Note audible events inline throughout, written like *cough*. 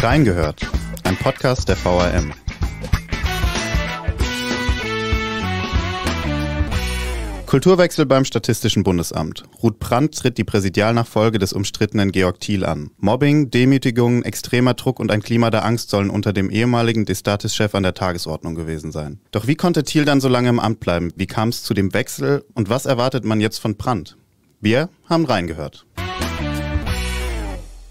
Reingehört, ein Podcast der VRM. Kulturwechsel beim Statistischen Bundesamt. Ruth Brandt tritt die Präsidialnachfolge des umstrittenen Georg Thiel an. Mobbing, Demütigungen, extremer Druck und ein Klima der Angst sollen unter dem ehemaligen Destatis-Chef an der Tagesordnung gewesen sein. Doch wie konnte Thiel dann so lange im Amt bleiben? Wie kam es zu dem Wechsel und was erwartet man jetzt von Brandt? Wir haben reingehört.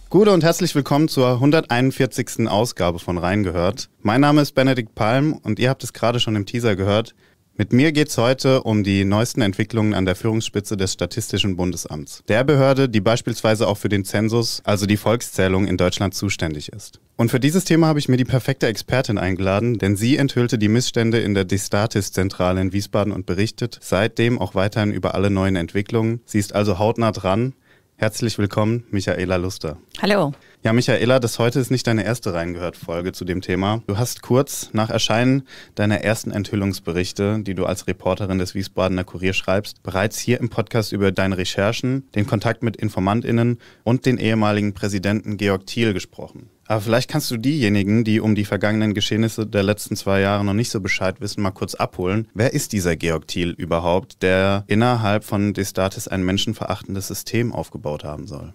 Gute und herzlich willkommen zur 141. Ausgabe von Reingehört. Mein Name ist Benedikt Palm und ihr habt es gerade schon im Teaser gehört. Mit mir geht es heute um die neuesten Entwicklungen an der Führungsspitze des Statistischen Bundesamts. Der Behörde, die beispielsweise auch für den Zensus, also die Volkszählung in Deutschland zuständig ist. Und für dieses Thema habe ich mir die perfekte Expertin eingeladen, denn sie enthüllte die Missstände in der Distatis-Zentrale in Wiesbaden und berichtet seitdem auch weiterhin über alle neuen Entwicklungen. Sie ist also hautnah dran Herzlich willkommen, Michaela Luster. Hallo. Ja, Michaela, das heute ist nicht deine erste Reingehört-Folge zu dem Thema. Du hast kurz nach Erscheinen deiner ersten Enthüllungsberichte, die du als Reporterin des Wiesbadener Kurier schreibst, bereits hier im Podcast über deine Recherchen, den Kontakt mit InformantInnen und den ehemaligen Präsidenten Georg Thiel gesprochen. Aber vielleicht kannst du diejenigen, die um die vergangenen Geschehnisse der letzten zwei Jahre noch nicht so Bescheid wissen, mal kurz abholen. Wer ist dieser Georg Thiel überhaupt, der innerhalb von Destatis ein menschenverachtendes System aufgebaut haben soll?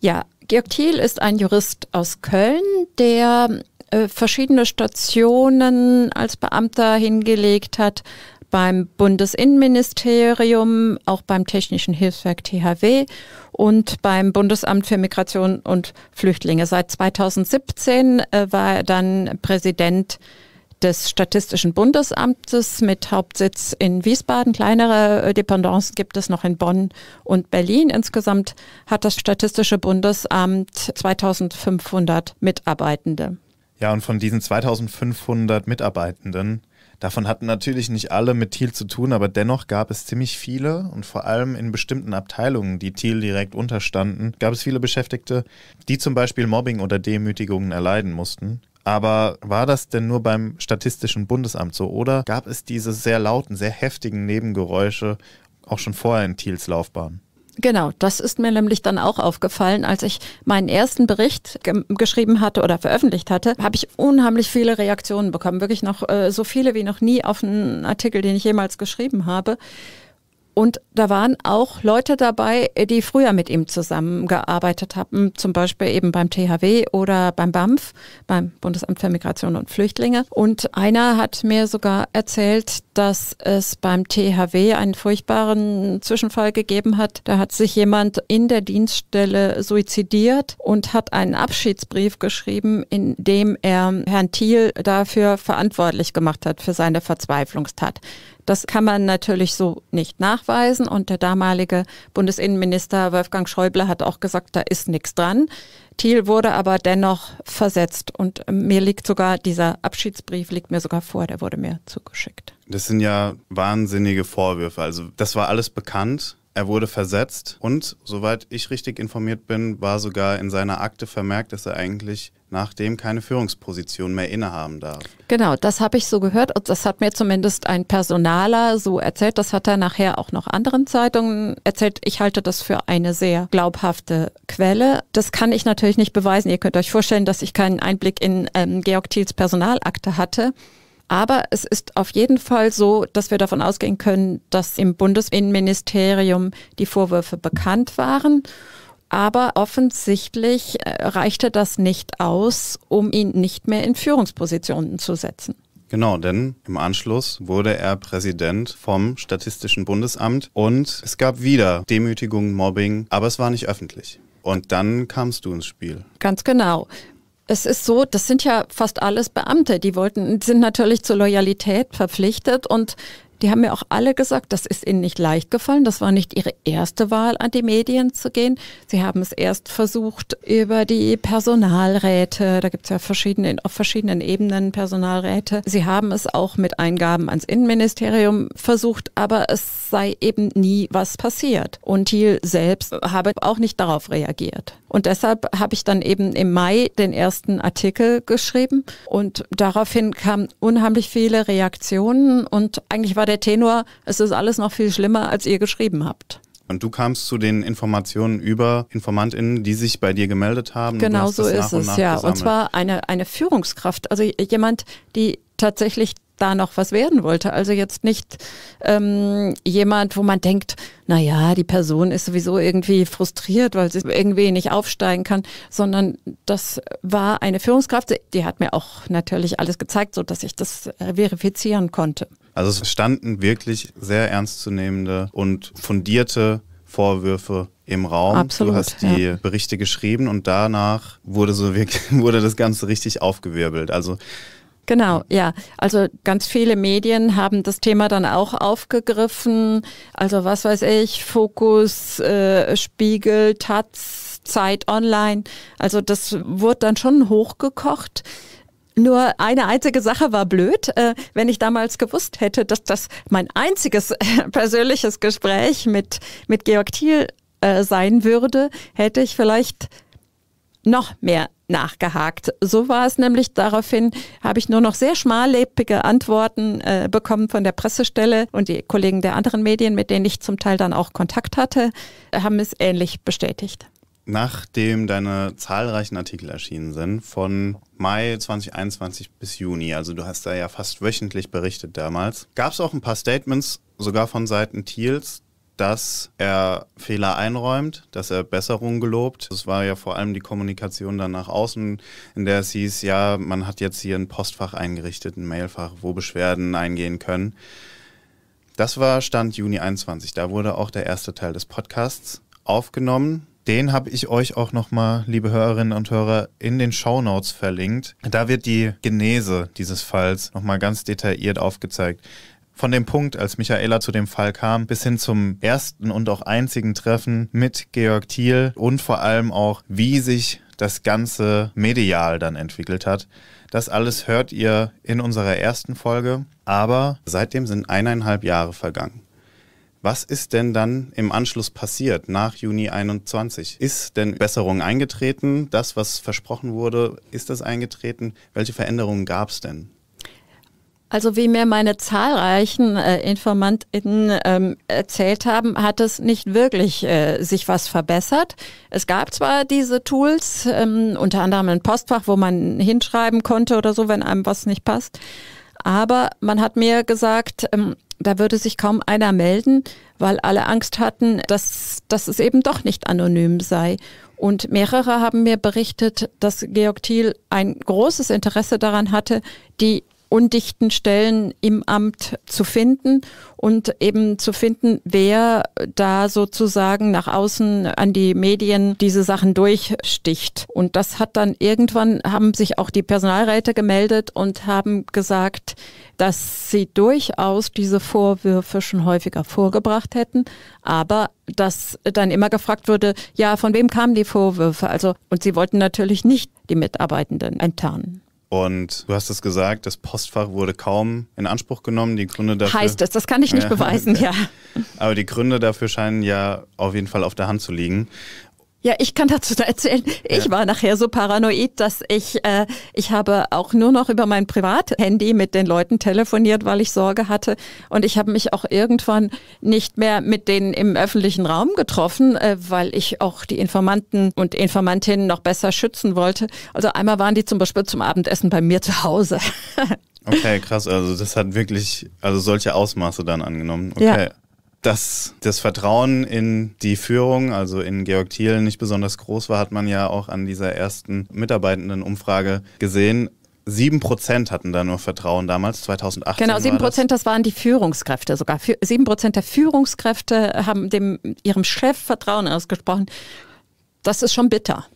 Ja, Georg Thiel ist ein Jurist aus Köln, der äh, verschiedene Stationen als Beamter hingelegt hat, beim Bundesinnenministerium, auch beim Technischen Hilfswerk THW und beim Bundesamt für Migration und Flüchtlinge. Seit 2017 äh, war er dann Präsident des Statistischen Bundesamtes mit Hauptsitz in Wiesbaden. Kleinere äh, Dependancen gibt es noch in Bonn und Berlin. Insgesamt hat das Statistische Bundesamt 2500 Mitarbeitende. Ja, und von diesen 2500 Mitarbeitenden Davon hatten natürlich nicht alle mit Thiel zu tun, aber dennoch gab es ziemlich viele und vor allem in bestimmten Abteilungen, die Thiel direkt unterstanden, gab es viele Beschäftigte, die zum Beispiel Mobbing oder Demütigungen erleiden mussten. Aber war das denn nur beim Statistischen Bundesamt so oder gab es diese sehr lauten, sehr heftigen Nebengeräusche auch schon vorher in Thiels Laufbahn? Genau, das ist mir nämlich dann auch aufgefallen, als ich meinen ersten Bericht ge geschrieben hatte oder veröffentlicht hatte, habe ich unheimlich viele Reaktionen bekommen, wirklich noch äh, so viele wie noch nie auf einen Artikel, den ich jemals geschrieben habe. Und da waren auch Leute dabei, äh, die früher mit ihm zusammengearbeitet haben, zum Beispiel eben beim THW oder beim BAMF, beim Bundesamt für Migration und Flüchtlinge. Und einer hat mir sogar erzählt, dass es beim THW einen furchtbaren Zwischenfall gegeben hat. Da hat sich jemand in der Dienststelle suizidiert und hat einen Abschiedsbrief geschrieben, in dem er Herrn Thiel dafür verantwortlich gemacht hat, für seine Verzweiflungstat. Das kann man natürlich so nicht nachweisen. Und der damalige Bundesinnenminister Wolfgang Schäuble hat auch gesagt, da ist nichts dran. Thiel wurde aber dennoch versetzt. Und mir liegt sogar, dieser Abschiedsbrief liegt mir sogar vor, der wurde mir zugeschickt. Das sind ja wahnsinnige Vorwürfe. Also das war alles bekannt. Er wurde versetzt und, soweit ich richtig informiert bin, war sogar in seiner Akte vermerkt, dass er eigentlich nachdem keine Führungsposition mehr innehaben darf. Genau, das habe ich so gehört und das hat mir zumindest ein Personaler so erzählt. Das hat er nachher auch noch anderen Zeitungen erzählt. Ich halte das für eine sehr glaubhafte Quelle. Das kann ich natürlich nicht beweisen. Ihr könnt euch vorstellen, dass ich keinen Einblick in ähm, Georg Thiels Personalakte hatte. Aber es ist auf jeden Fall so, dass wir davon ausgehen können, dass im Bundesinnenministerium die Vorwürfe bekannt waren aber offensichtlich äh, reichte das nicht aus, um ihn nicht mehr in Führungspositionen zu setzen. Genau, denn im Anschluss wurde er Präsident vom Statistischen Bundesamt und es gab wieder Demütigung, Mobbing, aber es war nicht öffentlich. Und dann kamst du ins Spiel. Ganz genau. Es ist so, das sind ja fast alles Beamte, die wollten, sind natürlich zur Loyalität verpflichtet und die haben mir auch alle gesagt, das ist ihnen nicht leicht gefallen. Das war nicht ihre erste Wahl, an die Medien zu gehen. Sie haben es erst versucht über die Personalräte. Da gibt es ja verschiedene, auf verschiedenen Ebenen Personalräte. Sie haben es auch mit Eingaben ans Innenministerium versucht, aber es sei eben nie was passiert. Und Thiel selbst habe auch nicht darauf reagiert. Und deshalb habe ich dann eben im Mai den ersten Artikel geschrieben und daraufhin kamen unheimlich viele Reaktionen und eigentlich war der Tenor, es ist alles noch viel schlimmer, als ihr geschrieben habt. Und du kamst zu den Informationen über InformantInnen, die sich bei dir gemeldet haben. Genau so ist es, ja. Gesammelt. Und zwar eine, eine Führungskraft, also jemand, die tatsächlich da noch was werden wollte. Also jetzt nicht ähm, jemand, wo man denkt, naja, die Person ist sowieso irgendwie frustriert, weil sie irgendwie nicht aufsteigen kann, sondern das war eine Führungskraft, die hat mir auch natürlich alles gezeigt, sodass ich das äh, verifizieren konnte. Also es standen wirklich sehr ernstzunehmende und fundierte Vorwürfe im Raum. Absolut, du hast die ja. Berichte geschrieben und danach wurde so wirklich, *laughs* wurde das Ganze richtig aufgewirbelt. Also Genau, ja. Also ganz viele Medien haben das Thema dann auch aufgegriffen. Also was weiß ich, Fokus, äh, Spiegel, Taz, Zeit Online. Also das wurde dann schon hochgekocht. Nur eine einzige Sache war blöd. Äh, wenn ich damals gewusst hätte, dass das mein einziges äh, persönliches Gespräch mit, mit Georg Thiel äh, sein würde, hätte ich vielleicht noch mehr nachgehakt. So war es nämlich. Daraufhin habe ich nur noch sehr schmallebige Antworten äh, bekommen von der Pressestelle und die Kollegen der anderen Medien, mit denen ich zum Teil dann auch Kontakt hatte, haben es ähnlich bestätigt. Nachdem deine zahlreichen Artikel erschienen sind, von Mai 2021 bis Juni, also du hast da ja fast wöchentlich berichtet damals, gab es auch ein paar Statements, sogar von Seiten Thiels, dass er Fehler einräumt, dass er Besserungen gelobt. Es war ja vor allem die Kommunikation dann nach außen, in der es hieß, ja, man hat jetzt hier ein Postfach eingerichtet, ein Mailfach, wo Beschwerden eingehen können. Das war Stand Juni 21. Da wurde auch der erste Teil des Podcasts aufgenommen. Den habe ich euch auch nochmal, liebe Hörerinnen und Hörer, in den Shownotes verlinkt. Da wird die Genese dieses Falls nochmal ganz detailliert aufgezeigt. Von dem Punkt, als Michaela zu dem Fall kam, bis hin zum ersten und auch einzigen Treffen mit Georg Thiel und vor allem auch, wie sich das Ganze medial dann entwickelt hat. Das alles hört ihr in unserer ersten Folge, aber seitdem sind eineinhalb Jahre vergangen. Was ist denn dann im Anschluss passiert nach Juni 21? Ist denn Besserung eingetreten? Das, was versprochen wurde, ist das eingetreten? Welche Veränderungen gab es denn? Also wie mir meine zahlreichen äh, Informantinnen ähm, erzählt haben, hat es nicht wirklich äh, sich was verbessert. Es gab zwar diese Tools, ähm, unter anderem ein Postfach, wo man hinschreiben konnte oder so, wenn einem was nicht passt. Aber man hat mir gesagt, ähm, da würde sich kaum einer melden, weil alle Angst hatten, dass, dass es eben doch nicht anonym sei. Und mehrere haben mir berichtet, dass Georg Thiel ein großes Interesse daran hatte, die undichten Stellen im Amt zu finden und eben zu finden, wer da sozusagen nach außen an die Medien diese Sachen durchsticht. Und das hat dann irgendwann, haben sich auch die Personalräte gemeldet und haben gesagt, dass sie durchaus diese Vorwürfe schon häufiger vorgebracht hätten, aber dass dann immer gefragt wurde, ja, von wem kamen die Vorwürfe? Also, und sie wollten natürlich nicht die Mitarbeitenden enttarnen. Und du hast es gesagt, das Postfach wurde kaum in Anspruch genommen. Die Gründe dafür. Heißt es, das kann ich nicht *laughs* beweisen, ja. Aber die Gründe dafür scheinen ja auf jeden Fall auf der Hand zu liegen. Ja, ich kann dazu da *laughs* erzählen, ich ja. war nachher so paranoid, dass ich, äh, ich habe auch nur noch über mein Privathandy mit den Leuten telefoniert, weil ich Sorge hatte. Und ich habe mich auch irgendwann nicht mehr mit denen im öffentlichen Raum getroffen, äh, weil ich auch die Informanten und Informantinnen noch besser schützen wollte. Also einmal waren die zum Beispiel zum Abendessen bei mir zu Hause. *laughs* okay, krass. Also das hat wirklich, also solche Ausmaße dann angenommen. Okay. Ja dass das Vertrauen in die Führung, also in Georg Thiel, nicht besonders groß war, hat man ja auch an dieser ersten Mitarbeitenden-Umfrage gesehen. Prozent hatten da nur Vertrauen damals, 2018. Genau, sieben Prozent, das. das waren die Führungskräfte sogar. Sieben Prozent der Führungskräfte haben dem, ihrem Chef Vertrauen ausgesprochen. Das ist schon bitter. *laughs*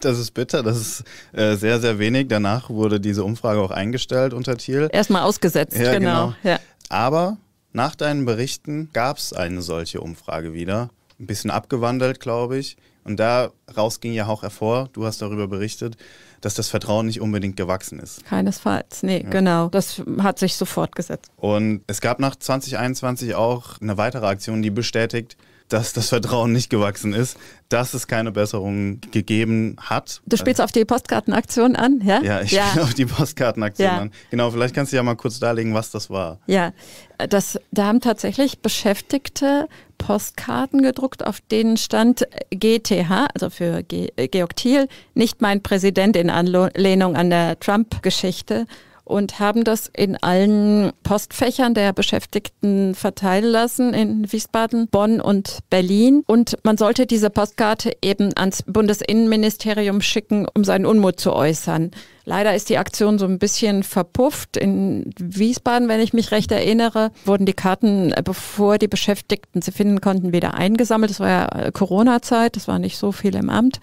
Das ist bitter, das ist äh, sehr, sehr wenig. Danach wurde diese Umfrage auch eingestellt unter Thiel. Erstmal ausgesetzt, ja, genau. genau. Ja. Aber nach deinen Berichten gab es eine solche Umfrage wieder, ein bisschen abgewandelt, glaube ich. Und daraus ging ja auch hervor, du hast darüber berichtet, dass das Vertrauen nicht unbedingt gewachsen ist. Keinesfalls, nee, ja. genau. Das hat sich so fortgesetzt. Und es gab nach 2021 auch eine weitere Aktion, die bestätigt, dass das Vertrauen nicht gewachsen ist, dass es keine Besserung gegeben hat. Du spielst auf die Postkartenaktion an, ja? Ja, ich ja. spiele auf die Postkartenaktion ja. an. Genau, vielleicht kannst du ja mal kurz darlegen, was das war. Ja, das, da haben tatsächlich Beschäftigte Postkarten gedruckt, auf denen stand GTH, also für Georg Thiel, nicht mein Präsident in Anlehnung an der Trump-Geschichte und haben das in allen Postfächern der Beschäftigten verteilen lassen in Wiesbaden, Bonn und Berlin. Und man sollte diese Postkarte eben ans Bundesinnenministerium schicken, um seinen Unmut zu äußern. Leider ist die Aktion so ein bisschen verpufft. In Wiesbaden, wenn ich mich recht erinnere, wurden die Karten, äh, bevor die Beschäftigten sie finden konnten, wieder eingesammelt. Das war ja äh, Corona-Zeit, das war nicht so viel im Amt.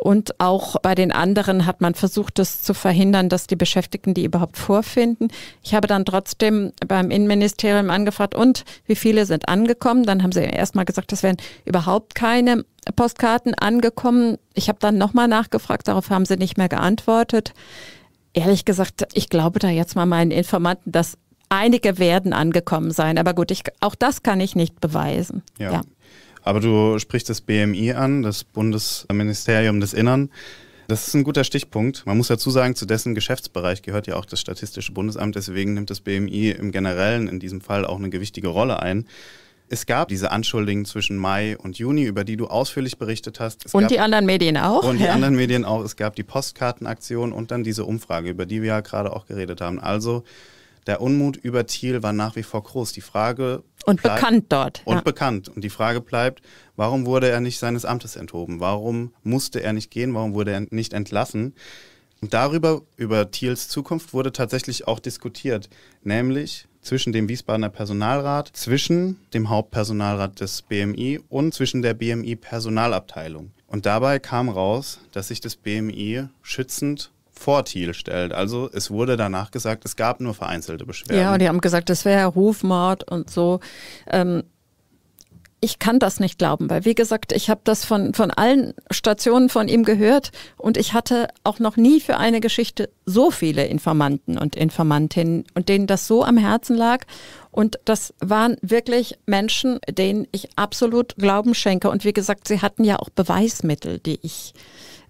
Und auch bei den anderen hat man versucht, das zu verhindern, dass die Beschäftigten die überhaupt vorfinden. Ich habe dann trotzdem beim Innenministerium angefragt, und wie viele sind angekommen? Dann haben sie erstmal gesagt, es wären überhaupt keine Postkarten angekommen. Ich habe dann nochmal nachgefragt, darauf haben sie nicht mehr geantwortet. Ehrlich gesagt, ich glaube da jetzt mal meinen Informanten, dass einige werden angekommen sein. Aber gut, ich, auch das kann ich nicht beweisen. Ja. ja. Aber du sprichst das BMI an, das Bundesministerium des Innern. Das ist ein guter Stichpunkt. Man muss dazu sagen, zu dessen Geschäftsbereich gehört ja auch das Statistische Bundesamt. Deswegen nimmt das BMI im Generellen in diesem Fall auch eine gewichtige Rolle ein. Es gab diese Anschuldigungen zwischen Mai und Juni, über die du ausführlich berichtet hast. Es und die anderen Medien auch. Und die ja. anderen Medien auch. Es gab die Postkartenaktion und dann diese Umfrage, über die wir ja gerade auch geredet haben. Also der Unmut über Thiel war nach wie vor groß. Die Frage. Und bleibt, bekannt dort. Und ja. bekannt. Und die Frage bleibt, warum wurde er nicht seines Amtes enthoben? Warum musste er nicht gehen? Warum wurde er nicht entlassen? Und darüber, über Thiels Zukunft, wurde tatsächlich auch diskutiert, nämlich zwischen dem Wiesbadener Personalrat, zwischen dem Hauptpersonalrat des BMI und zwischen der BMI Personalabteilung. Und dabei kam raus, dass sich das BMI schützend vor Thiel stellt. Also es wurde danach gesagt, es gab nur vereinzelte Beschwerden. Ja, und die haben gesagt, das wäre Rufmord und so. Ähm, ich kann das nicht glauben, weil wie gesagt, ich habe das von, von allen Stationen von ihm gehört und ich hatte auch noch nie für eine Geschichte so viele Informanten und Informantinnen und denen das so am Herzen lag. Und das waren wirklich Menschen, denen ich absolut Glauben schenke. Und wie gesagt, sie hatten ja auch Beweismittel, die ich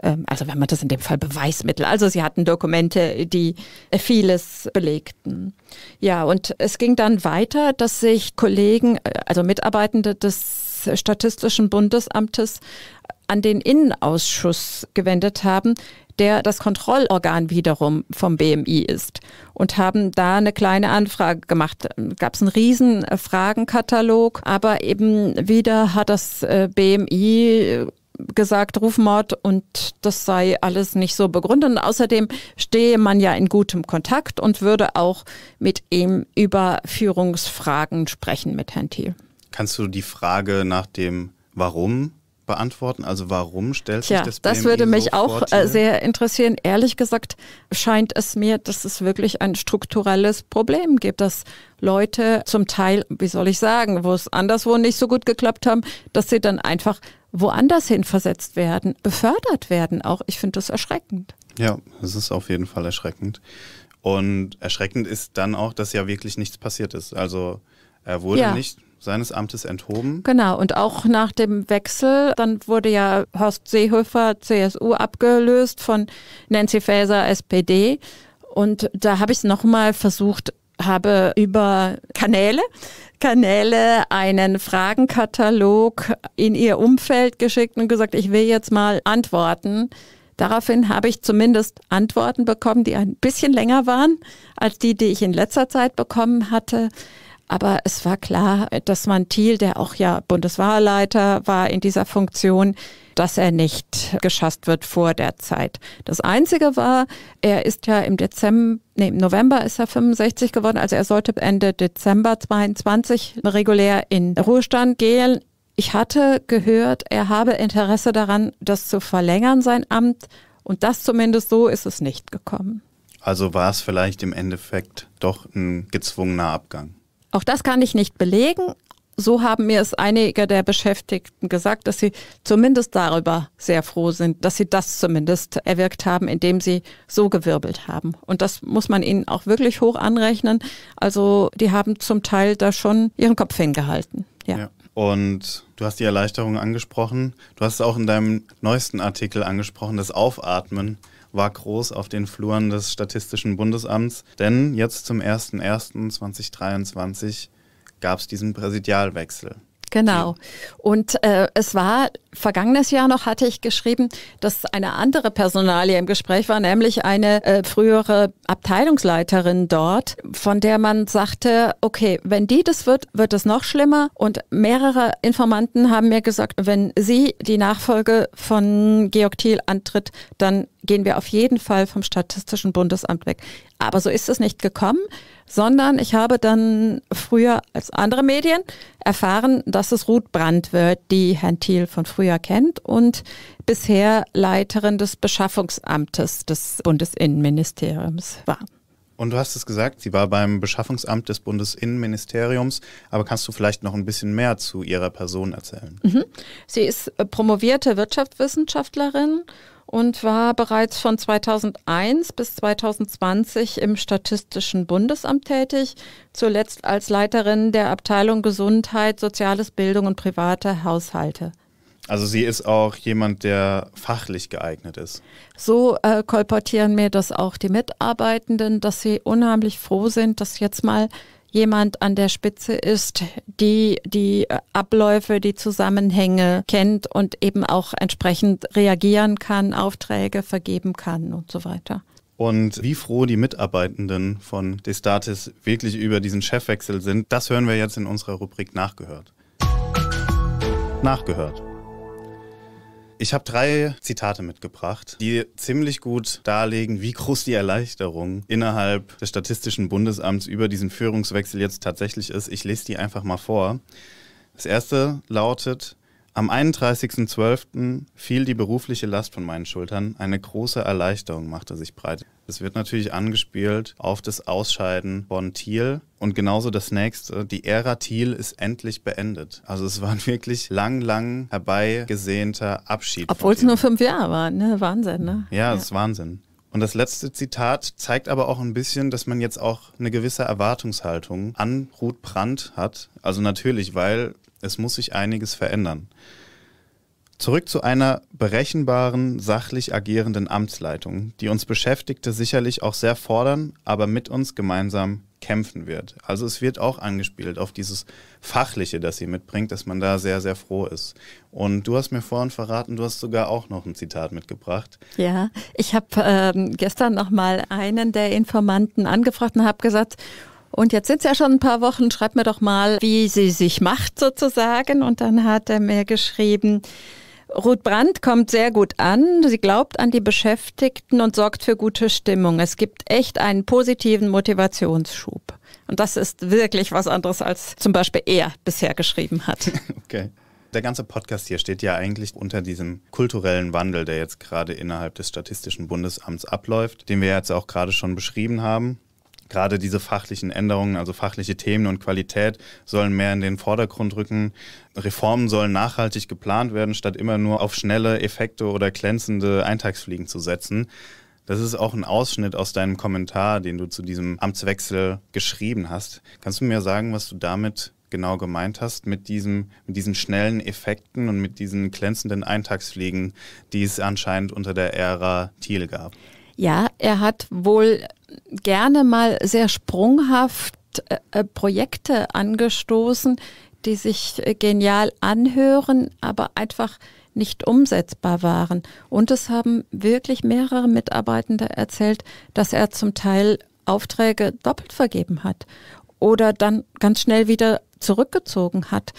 ähm, also wenn man das in dem Fall Beweismittel. Also sie hatten Dokumente, die vieles belegten. Ja, und es ging dann weiter, dass sich Kollegen, äh, also Mitarbeitende des Statistischen Bundesamtes an den Innenausschuss gewendet haben, der das Kontrollorgan wiederum vom BMI ist und haben da eine kleine Anfrage gemacht. Ähm, Gab es einen riesen äh, Fragenkatalog, aber eben wieder hat das äh, BMI gesagt, Rufmord und das sei alles nicht so begründet. Und außerdem stehe man ja in gutem Kontakt und würde auch mit ihm über Führungsfragen sprechen mit Herrn Thiel. Kannst du die Frage nach dem Warum beantworten? Also warum stellt Tja, sich das BMI Das würde mich so auch äh, hier? sehr interessieren. Ehrlich gesagt scheint es mir, dass es wirklich ein strukturelles Problem gibt, dass Leute zum Teil, wie soll ich sagen, wo es anderswo nicht so gut geklappt haben, dass sie dann einfach woanders hin versetzt werden, befördert werden auch. Ich finde das erschreckend. Ja, es ist auf jeden Fall erschreckend. Und erschreckend ist dann auch, dass ja wirklich nichts passiert ist. Also er wurde ja. nicht seines Amtes enthoben. Genau, und auch nach dem Wechsel, dann wurde ja Horst Seehofer, CSU abgelöst von Nancy Faeser SPD. Und da habe ich es nochmal versucht, habe über Kanäle, Kanäle einen Fragenkatalog in ihr Umfeld geschickt und gesagt, ich will jetzt mal antworten. Daraufhin habe ich zumindest Antworten bekommen, die ein bisschen länger waren als die, die ich in letzter Zeit bekommen hatte. Aber es war klar, dass man Thiel, der auch ja Bundeswahlleiter war in dieser Funktion, dass er nicht geschasst wird vor der Zeit. Das Einzige war, er ist ja im Dezember, nee, im November ist er 65 geworden, also er sollte Ende Dezember 22 regulär in Ruhestand gehen. Ich hatte gehört, er habe Interesse daran, das zu verlängern, sein Amt. Und das zumindest so ist es nicht gekommen. Also war es vielleicht im Endeffekt doch ein gezwungener Abgang. Auch das kann ich nicht belegen. So haben mir es einige der Beschäftigten gesagt, dass sie zumindest darüber sehr froh sind, dass sie das zumindest erwirkt haben, indem sie so gewirbelt haben. Und das muss man ihnen auch wirklich hoch anrechnen. Also die haben zum Teil da schon ihren Kopf hingehalten. ja. ja. Und du hast die Erleichterung angesprochen. Du hast es auch in deinem neuesten Artikel angesprochen, das Aufatmen war groß auf den Fluren des Statistischen Bundesamts, denn jetzt zum 01.01.2023 gab es diesen Präsidialwechsel. Genau. Und äh, es war Vergangenes Jahr noch hatte ich geschrieben, dass eine andere Personalie im Gespräch war, nämlich eine äh, frühere Abteilungsleiterin dort, von der man sagte, okay, wenn die das wird, wird es noch schlimmer. Und mehrere Informanten haben mir gesagt, wenn sie die Nachfolge von Georg Thiel antritt, dann gehen wir auf jeden Fall vom Statistischen Bundesamt weg. Aber so ist es nicht gekommen, sondern ich habe dann früher als andere Medien erfahren, dass es Ruth Brandt wird, die Herrn Thiel von früher Breuer kennt und bisher Leiterin des Beschaffungsamtes des Bundesinnenministeriums war. Und du hast es gesagt, sie war beim Beschaffungsamt des Bundesinnenministeriums, aber kannst du vielleicht noch ein bisschen mehr zu ihrer Person erzählen? Mhm. Sie ist äh, promovierte Wirtschaftswissenschaftlerin und war bereits von 2001 bis 2020 im Statistischen Bundesamt tätig, zuletzt als Leiterin der Abteilung Gesundheit, Soziales Bildung und private Haushalte. Also sie ist auch jemand, der fachlich geeignet ist. So äh, kolportieren mir das auch die Mitarbeitenden, dass sie unheimlich froh sind, dass jetzt mal jemand an der Spitze ist, die die äh, Abläufe, die Zusammenhänge kennt und eben auch entsprechend reagieren kann, Aufträge vergeben kann und so weiter. Und wie froh die Mitarbeitenden von Destatis wirklich über diesen Chefwechsel sind, das hören wir jetzt in unserer Rubrik Nachgehört. Nachgehört. Ich habe drei Zitate mitgebracht, die ziemlich gut darlegen, wie groß die Erleichterung innerhalb des Statistischen Bundesamts über diesen Führungswechsel jetzt tatsächlich ist. Ich lese die einfach mal vor. Das erste lautet, am 31.12. fiel die berufliche Last von meinen Schultern. Eine große Erleichterung machte sich breit. Es wird natürlich angespielt auf das Ausscheiden von Thiel. Und genauso das nächste, die Ära Thiel ist endlich beendet. Also es war ein wirklich lang, lang herbeigesehnter Abschied. Obwohl es nur fünf Jahre waren, ne? Wahnsinn, ne? Ja, ja. das ist Wahnsinn. Und das letzte Zitat zeigt aber auch ein bisschen, dass man jetzt auch eine gewisse Erwartungshaltung an Ruth Brandt hat. Also natürlich, weil es muss sich einiges verändern. Zurück zu einer berechenbaren, sachlich agierenden Amtsleitung, die uns Beschäftigte sicherlich auch sehr fordern, aber mit uns gemeinsam kämpfen wird. Also es wird auch angespielt auf dieses Fachliche, das sie mitbringt, dass man da sehr, sehr froh ist. Und du hast mir vorhin verraten, du hast sogar auch noch ein Zitat mitgebracht. Ja, ich habe ähm, gestern nochmal einen der Informanten angefragt und habe gesagt, und jetzt sind es ja schon ein paar Wochen, schreib mir doch mal, wie sie sich macht sozusagen. Und dann hat er mir geschrieben, Ruth Brandt kommt sehr gut an. Sie glaubt an die Beschäftigten und sorgt für gute Stimmung. Es gibt echt einen positiven Motivationsschub. Und das ist wirklich was anderes, als zum Beispiel er bisher geschrieben hat. *laughs* Okay. Der ganze Podcast hier steht ja eigentlich unter diesem kulturellen Wandel, der jetzt gerade innerhalb des Statistischen Bundesamts abläuft, den wir jetzt auch gerade schon beschrieben haben gerade diese fachlichen Änderungen, also fachliche Themen und Qualität sollen mehr in den Vordergrund rücken. Reformen sollen nachhaltig geplant werden, statt immer nur auf schnelle Effekte oder glänzende Eintagsfliegen zu setzen. Das ist auch ein Ausschnitt aus deinem Kommentar, den du zu diesem Amtswechsel geschrieben hast. Kannst du mir sagen, was du damit genau gemeint hast, mit, diesem, mit diesen schnellen Effekten und mit diesen glänzenden Eintagsfliegen, die es anscheinend unter der Ära Thiel gab? Ja, er hat wohl gerne mal sehr sprunghaft äh, äh Projekte angestoßen, die sich äh, genial anhören, aber einfach nicht umsetzbar waren. Und es haben wirklich mehrere Mitarbeitende erzählt, dass er zum Teil Aufträge doppelt vergeben hat oder dann ganz schnell wieder zurückgezogen hat.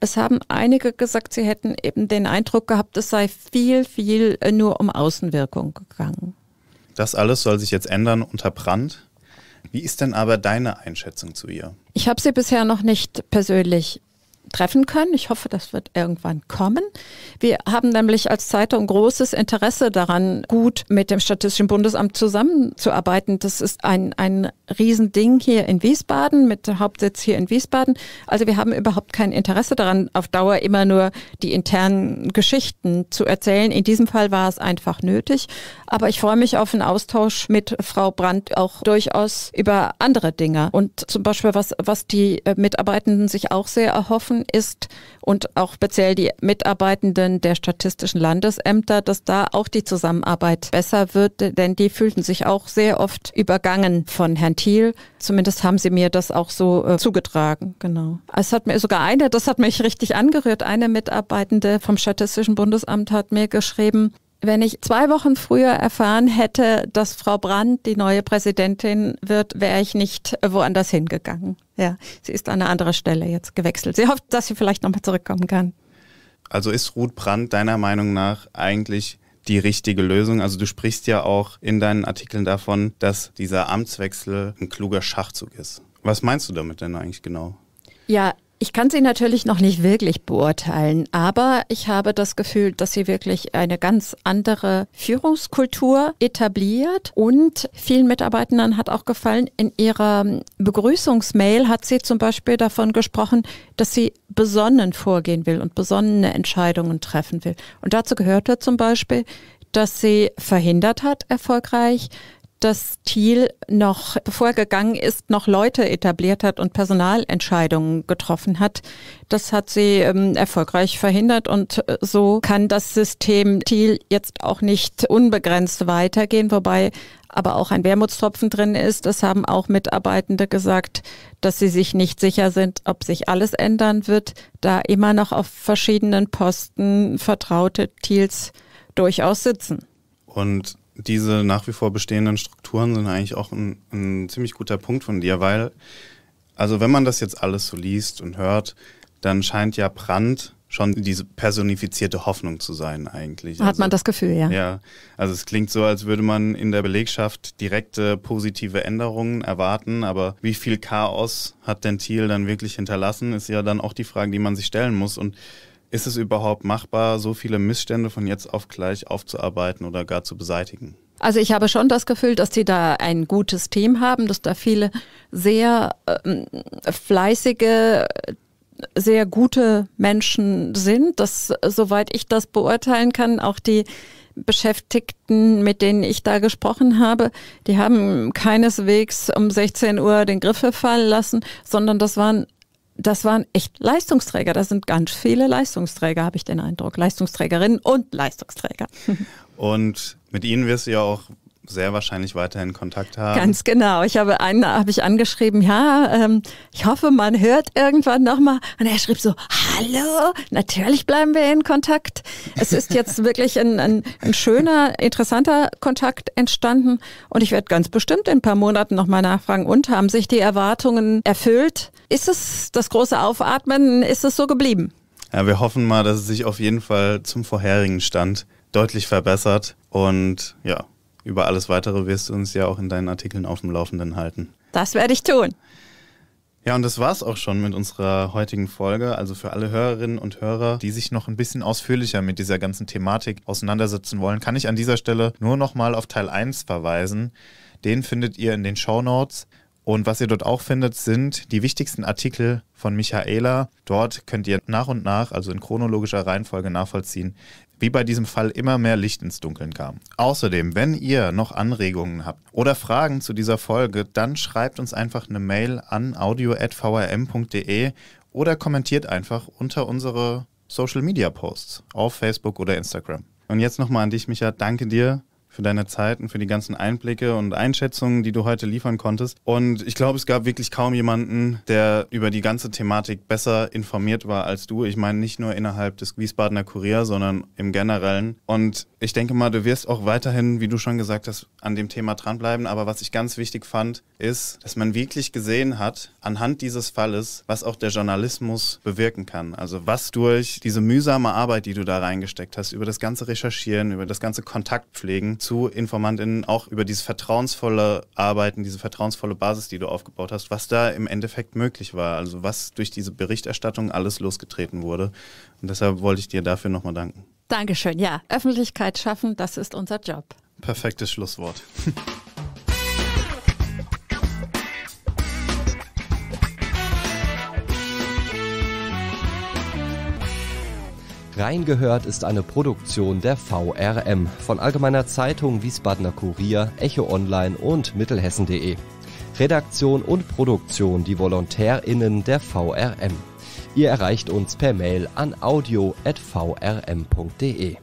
Es haben einige gesagt, sie hätten eben den Eindruck gehabt, es sei viel, viel äh, nur um Außenwirkung gegangen. Das alles soll sich jetzt ändern unter Brand. Wie ist denn aber deine Einschätzung zu ihr? Ich habe sie bisher noch nicht persönlich treffen können. Ich hoffe, das wird irgendwann kommen. Wir haben nämlich als Zeitung großes Interesse daran, gut mit dem Statistischen Bundesamt zusammenzuarbeiten. Das ist ein, ein Riesending hier in Wiesbaden mit Hauptsitz hier in Wiesbaden. Also wir haben überhaupt kein Interesse daran, auf Dauer immer nur die internen Geschichten zu erzählen. In diesem Fall war es einfach nötig. Aber ich freue mich auf einen Austausch mit Frau Brandt auch durchaus über andere Dinge. Und zum Beispiel, was, was die äh, Mitarbeitenden sich auch sehr erhoffen, ist und auch speziell die Mitarbeitenden der statistischen Landesämter, dass da auch die Zusammenarbeit besser wird, denn die fühlten sich auch sehr oft übergangen von Herrn Ventil. Zumindest haben sie mir das auch so äh, zugetragen. Genau. Es hat mir sogar eine, das hat mich richtig angerührt, eine Mitarbeitende vom Statistischen Bundesamt hat mir geschrieben, wenn ich zwei Wochen früher erfahren hätte, dass Frau Brandt die neue Präsidentin wird, wäre ich nicht woanders hingegangen. Ja, sie ist an einer anderen Stelle jetzt gewechselt. Sie hofft, dass sie vielleicht nochmal zurückkommen kann. Also ist Ruth Brandt deiner Meinung nach eigentlich die richtige Lösung. Also du sprichst ja auch in deinen Artikeln davon, dass dieser Amtswechsel ein kluger Schachzug ist. Was meinst du damit denn eigentlich genau? Ja, ich kann sie natürlich noch nicht wirklich beurteilen, aber ich habe das Gefühl, dass sie wirklich eine ganz andere Führungskultur etabliert und vielen Mitarbeitenden hat auch gefallen, in ihrer Begrüßungsmail hat sie zum Beispiel davon gesprochen, dass sie besonnen vorgehen will und besonnene Entscheidungen treffen will. Und dazu gehörte zum Beispiel, dass sie verhindert hat, erfolgreich, dass Thiel noch, bevor er gegangen ist, noch Leute etabliert hat und Personalentscheidungen getroffen hat. Das hat sie ähm, erfolgreich verhindert und äh, so kann das System Thiel jetzt auch nicht unbegrenzt weitergehen, wobei aber auch ein Wermutstropfen drin ist. Das haben auch Mitarbeitende gesagt, dass sie sich nicht sicher sind, ob sich alles ändern wird, da immer noch auf verschiedenen Posten Vertraute Thiels durchaus sitzen. Und diese nach wie vor bestehenden Strukturen sind eigentlich auch ein, ein ziemlich guter Punkt von dir, weil, also wenn man das jetzt alles so liest und hört, dann scheint ja Brand schon diese personifizierte Hoffnung zu sein eigentlich. Hat also, man das Gefühl, ja. Ja, also es klingt so, als würde man in der Belegschaft direkte positive Änderungen erwarten, aber wie viel Chaos hat denn Thiel dann wirklich hinterlassen, ist ja dann auch die Frage, die man sich stellen muss und ist es überhaupt machbar, so viele Missstände von jetzt auf gleich aufzuarbeiten oder gar zu beseitigen? Also ich habe schon das Gefühl, dass die da ein gutes Team haben, dass da viele sehr ähm, fleißige, sehr gute Menschen sind, dass, soweit ich das beurteilen kann, auch die Beschäftigten, mit denen ich da gesprochen habe, die haben keineswegs um 16 Uhr den Griffel fallen lassen, sondern das waren das waren echt Leistungsträger. Das sind ganz viele Leistungsträger, habe ich den Eindruck. Leistungsträgerinnen und Leistungsträger. Und mit ihnen wirst du ja auch sehr wahrscheinlich weiterhin Kontakt haben. Ganz genau. Ich habe einen, habe ich angeschrieben, ja, ähm, ich hoffe, man hört irgendwann nochmal. Und er schrieb so, hallo, natürlich bleiben wir in Kontakt. Es ist jetzt wirklich ein, ein, ein, schöner, interessanter Kontakt entstanden. Und ich werde ganz bestimmt in ein paar Monaten nochmal nachfragen. Und haben sich die Erwartungen erfüllt? Ist es das große Aufatmen? Ist es so geblieben? Ja, wir hoffen mal, dass es sich auf jeden Fall zum vorherigen Stand deutlich verbessert. Und ja, über alles Weitere wirst du uns ja auch in deinen Artikeln auf dem Laufenden halten. Das werde ich tun. Ja, und das war's auch schon mit unserer heutigen Folge. Also für alle Hörerinnen und Hörer, die sich noch ein bisschen ausführlicher mit dieser ganzen Thematik auseinandersetzen wollen, kann ich an dieser Stelle nur nochmal auf Teil 1 verweisen. Den findet ihr in den Show Notes. Und was ihr dort auch findet, sind die wichtigsten Artikel von Michaela. Dort könnt ihr nach und nach, also in chronologischer Reihenfolge nachvollziehen, wie bei diesem Fall immer mehr Licht ins Dunkeln kam. Außerdem, wenn ihr noch Anregungen habt oder Fragen zu dieser Folge, dann schreibt uns einfach eine Mail an audio.vrm.de oder kommentiert einfach unter unsere Social Media Posts auf Facebook oder Instagram. Und jetzt nochmal an dich, Micha. Danke dir für deine Zeit und für die ganzen Einblicke und Einschätzungen, die du heute liefern konntest. Und ich glaube, es gab wirklich kaum jemanden, der über die ganze Thematik besser informiert war als du. Ich meine nicht nur innerhalb des Wiesbadener Kurier, sondern im Generellen. Und ich denke mal, du wirst auch weiterhin, wie du schon gesagt hast, an dem Thema dranbleiben. Aber was ich ganz wichtig fand, ist, dass man wirklich gesehen hat, anhand dieses Falles, was auch der Journalismus bewirken kann. Also was durch diese mühsame Arbeit, die du da reingesteckt hast, über das ganze Recherchieren, über das ganze Kontaktpflegen, zu InformantInnen auch über dieses vertrauensvolle Arbeiten, diese vertrauensvolle Basis, die du aufgebaut hast, was da im Endeffekt möglich war, also was durch diese Berichterstattung alles losgetreten wurde. Und deshalb wollte ich dir dafür nochmal danken. Dankeschön. Ja, Öffentlichkeit schaffen, das ist unser Job. Perfektes Schlusswort. *laughs* Reingehört ist eine Produktion der VRM von Allgemeiner Zeitung, Wiesbadener Kurier, Echo Online und Mittelhessen.de. Redaktion und Produktion die VolontärInnen der VRM. Ihr erreicht uns per Mail an audio.vrm.de.